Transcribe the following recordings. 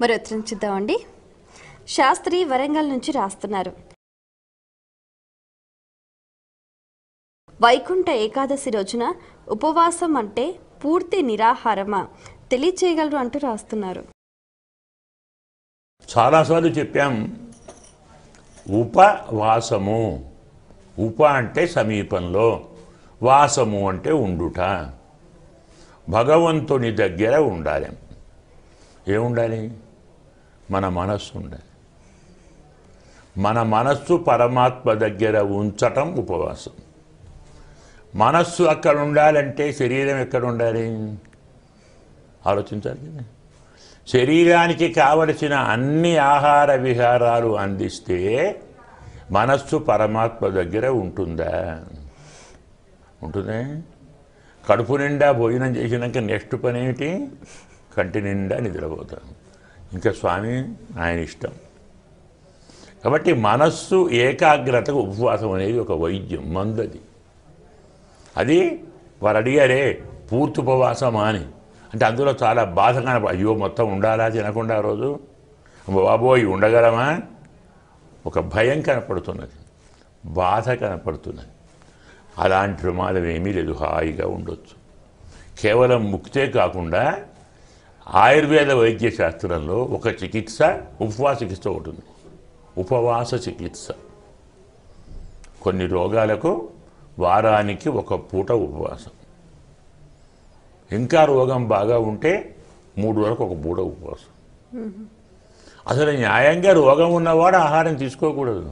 మరి ఉత్తరం చూద్దామండి శాస్త్రి వరంగల్ నుంచి రాస్తున్నారు వైకుంఠ ఏకాదశి రోజున ఉపవాసం అంటే పూర్తి నిరాహారమా తెలియచేయగలరు అంటూ రాస్తున్నారు చాలాసార్లు చెప్పాం ఉపవాసము ఉప అంటే సమీపంలో వాసము అంటే ఉండుట భగవంతుని దగ్గర ఉండాలి ఏముండాలి మన మనస్సు ఉండాలి మన మనస్సు పరమాత్మ దగ్గర ఉంచటం ఉపవాసం మనస్సు అక్కడ ఉండాలంటే శరీరం ఎక్కడ ఉండాలి ఆలోచించాలి శరీరానికి కావలసిన అన్ని ఆహార విహారాలు అందిస్తే మనస్సు పరమాత్మ దగ్గర ఉంటుందా ఉంటుందే కడుపు నిండా భోజనం చేసినాక నెక్స్ట్ పని ఏమిటి కంటి నిండా నిద్రపోతాం ఇంకా స్వామి ఆయన ఇష్టం కాబట్టి మనస్సు ఏకాగ్రతకు ఉపవాసం అనేది ఒక వైద్యం మందది అది వారు అడిగారే పూర్తి ఉపవాసమా అని అంటే అందులో చాలా బాధ కనపడ అయ్యో మొత్తం ఉండాలా తినకుండా రోజు బాబోయ్ ఉండగలమా ఒక భయం కనపడుతున్నది బాధ కనపడుతున్నది అలాంటి ప్రమాదం ఏమీ లేదు హాయిగా ఉండొచ్చు కేవలం ముక్తే కాకుండా ఆయుర్వేద వైద్య శాస్త్రంలో ఒక చికిత్స ఉపవాస చికిత్స ఒకటి ఉంది ఉపవాస చికిత్స కొన్ని రోగాలకు వారానికి ఒక పూట ఉపవాసం ఇంకా రోగం బాగా ఉంటే మూడు వరకు ఒక పూట ఉపవాసం అసలు న్యాయంగా రోగం ఉన్నవాడు ఆహారం తీసుకోకూడదు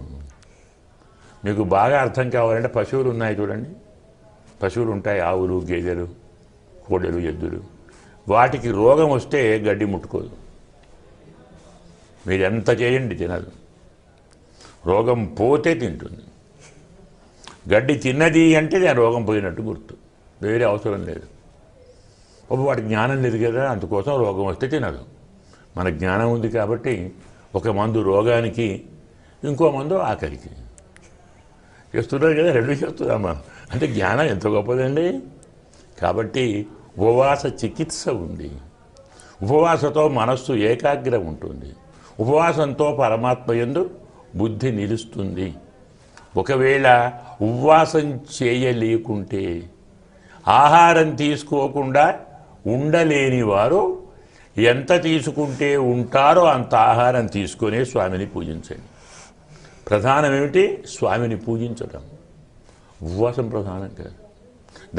మీకు బాగా అర్థం కావాలంటే పశువులు ఉన్నాయి చూడండి పశువులు ఉంటాయి ఆవులు గేదెలు కోడెలు ఎద్దులు వాటికి రోగం వస్తే గడ్డి ముట్టుకోదు మీరు ఎంత చేయండి తినదు రోగం పోతే తింటుంది గడ్డి తిన్నది అంటే నేను రోగం పోయినట్టు గుర్తు వేరే అవసరం లేదు ఒక వాటి జ్ఞానం లేదు కదా అందుకోసం రోగం వస్తే తినదు మన జ్ఞానం ఉంది కాబట్టి ఒక మందు రోగానికి ఇంకో మందు ఆకలికి చేస్తున్నారు కదా రెండు చేస్తున్నామా అంటే జ్ఞానం ఎంత గొప్పదండి కాబట్టి ఉపవాస చికిత్స ఉంది ఉపవాసతో మనస్సు ఏకాగ్రం ఉంటుంది ఉపవాసంతో పరమాత్మ ఎందు బుద్ధి నిలుస్తుంది ఒకవేళ ఉపవాసం చేయలేకుంటే ఆహారం తీసుకోకుండా ఉండలేని వారు ఎంత తీసుకుంటే ఉంటారో అంత ఆహారం తీసుకునే స్వామిని పూజించండి ప్రధానమేమిటి స్వామిని పూజించడం ఉపవాసం ప్రధానం కాదు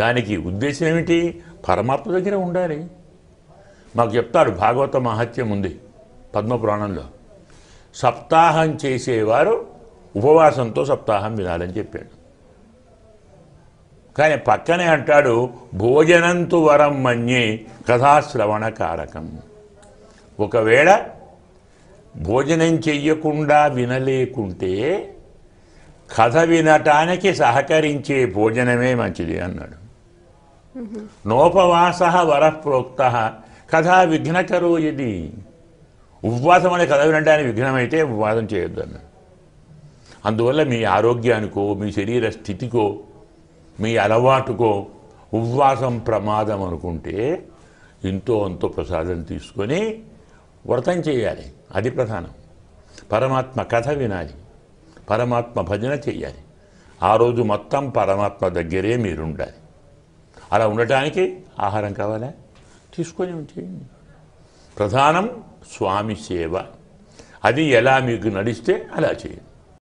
దానికి ఉద్దేశం ఏమిటి పరమాత్మ దగ్గర ఉండాలి మాకు చెప్తారు భాగవత మహత్యం ఉంది పద్మపురాణంలో సప్తాహం చేసేవారు ఉపవాసంతో సప్తాహం వినాలని చెప్పాడు కానీ పక్కనే అంటాడు భోజనంతు వరం మన్యి కథాశ్రవణ కారకం ఒకవేళ భోజనం చెయ్యకుండా వినలేకుంటే కథ వినటానికి సహకరించే భోజనమే మంచిది అన్నాడు నోపవాస వరప్రోక్త కథా విఘ్నకరో ఇది ఉపవాసం అనే కథ వినడానికి విఘ్నమైతే ఉపవాసం చేయొద్దు అన్నాడు అందువల్ల మీ ఆరోగ్యానికో మీ శరీర స్థితికో మీ అలవాటుకో ఉపవాసం ప్రమాదం అనుకుంటే ఇంతో అంతో ప్రసాదం తీసుకొని వ్రతం చేయాలి అది ప్రధానం పరమాత్మ కథ వినాలి పరమాత్మ భజన చెయ్యాలి ఆ రోజు మొత్తం పరమాత్మ దగ్గరే మీరుండాలి అలా ఉండటానికి ఆహారం కావాలా తీసుకొని చేయండి ప్రధానం స్వామి సేవ అది ఎలా మీకు నడిస్తే అలా చేయండి